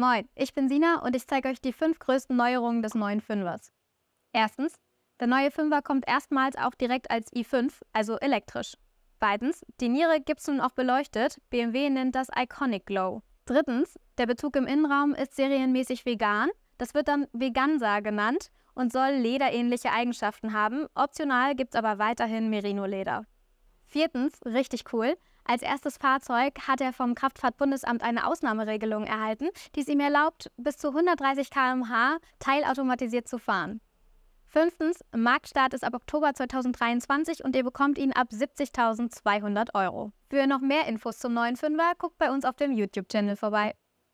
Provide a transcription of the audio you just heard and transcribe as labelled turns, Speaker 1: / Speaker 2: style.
Speaker 1: Moin, ich bin Sina und ich zeige euch die fünf größten Neuerungen des neuen Fünfers. Erstens, der neue Fünfer kommt erstmals auch direkt als i5, also elektrisch. Zweitens, die Niere gibt's nun auch beleuchtet, BMW nennt das Iconic Glow. Drittens, der Bezug im Innenraum ist serienmäßig vegan, das wird dann Veganza genannt und soll lederähnliche Eigenschaften haben, optional gibt's aber weiterhin Merino-Leder. Viertens, richtig cool, als erstes Fahrzeug hat er vom Kraftfahrtbundesamt eine Ausnahmeregelung erhalten, die es ihm erlaubt, bis zu 130 km/h teilautomatisiert zu fahren. Fünftens, Marktstart ist ab Oktober 2023 und ihr bekommt ihn ab 70.200 Euro. Für noch mehr Infos zum neuen Fünfer guckt bei uns auf dem YouTube-Channel vorbei.